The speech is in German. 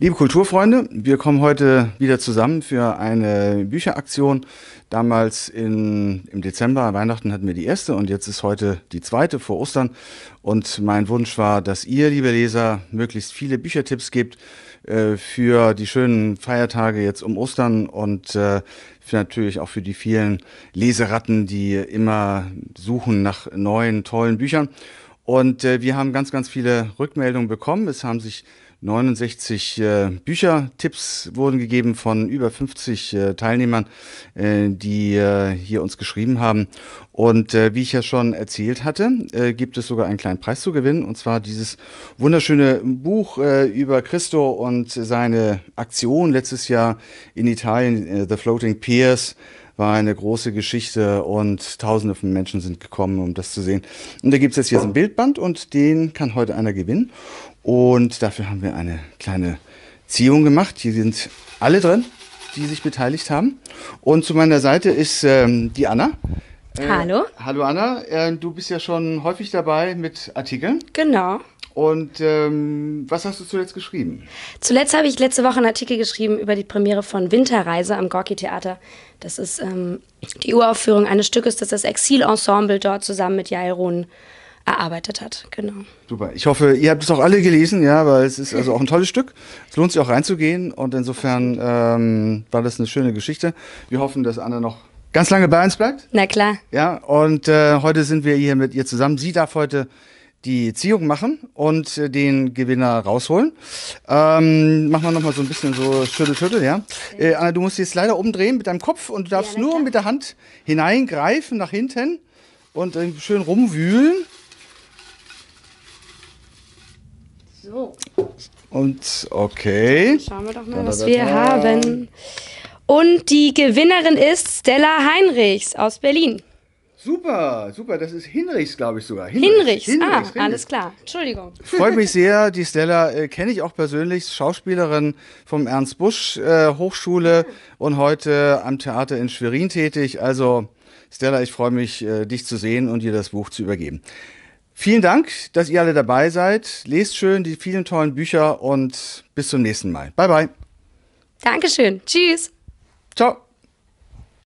Liebe Kulturfreunde, wir kommen heute wieder zusammen für eine Bücheraktion. Damals in, im Dezember, Weihnachten hatten wir die erste und jetzt ist heute die zweite vor Ostern. Und mein Wunsch war, dass ihr, liebe Leser, möglichst viele Büchertipps gebt äh, für die schönen Feiertage jetzt um Ostern und äh, natürlich auch für die vielen Leseratten, die immer suchen nach neuen, tollen Büchern. Und äh, wir haben ganz, ganz viele Rückmeldungen bekommen. Es haben sich 69 äh, Büchertipps wurden gegeben von über 50 äh, Teilnehmern, äh, die äh, hier uns geschrieben haben. Und äh, wie ich ja schon erzählt hatte, äh, gibt es sogar einen kleinen Preis zu gewinnen. Und zwar dieses wunderschöne Buch äh, über Christo und seine Aktion letztes Jahr in Italien, äh, The Floating Piers war eine große Geschichte und tausende von Menschen sind gekommen, um das zu sehen. Und da gibt es jetzt hier so ein Bildband und den kann heute einer gewinnen. Und dafür haben wir eine kleine Ziehung gemacht. Hier sind alle drin, die sich beteiligt haben. Und zu meiner Seite ist ähm, die Anna. Äh, hallo. Hallo Anna, äh, du bist ja schon häufig dabei mit Artikeln. Genau. Und ähm, was hast du zuletzt geschrieben? Zuletzt habe ich letzte Woche einen Artikel geschrieben über die Premiere von Winterreise am Gorki-Theater. Das ist ähm, die Uraufführung eines Stückes, das das Exil-Ensemble dort zusammen mit Jairon erarbeitet hat. Genau. Super. Ich hoffe, ihr habt es auch alle gelesen, ja, weil es ist also auch ein tolles Stück. Es lohnt sich auch reinzugehen und insofern ähm, war das eine schöne Geschichte. Wir hoffen, dass Anna noch ganz lange bei uns bleibt. Na klar. Ja, und äh, heute sind wir hier mit ihr zusammen. Sie darf heute die Ziehung machen und äh, den Gewinner rausholen. Ähm, machen wir nochmal so ein bisschen so schüttel, schüttel, ja. Äh, Anna, du musst jetzt leider umdrehen mit deinem Kopf und du darfst ja, nur mit der Hand hineingreifen nach hinten und äh, schön rumwühlen. So. Und okay. Schauen wir doch mal, da, da, da, was wir haben. Und die Gewinnerin ist Stella Heinrichs aus Berlin. Super, super, das ist Hinrichs, glaube ich sogar. Hinrichs, Hinrichs. Ah, Hinrichs. ah, Hinrichs. alles klar. Entschuldigung. Freut mich sehr, die Stella äh, kenne ich auch persönlich, Schauspielerin vom Ernst Busch äh, Hochschule und heute am Theater in Schwerin tätig. Also Stella, ich freue mich, äh, dich zu sehen und dir das Buch zu übergeben. Vielen Dank, dass ihr alle dabei seid. Lest schön die vielen tollen Bücher und bis zum nächsten Mal. Bye bye. Dankeschön. Tschüss. Ciao.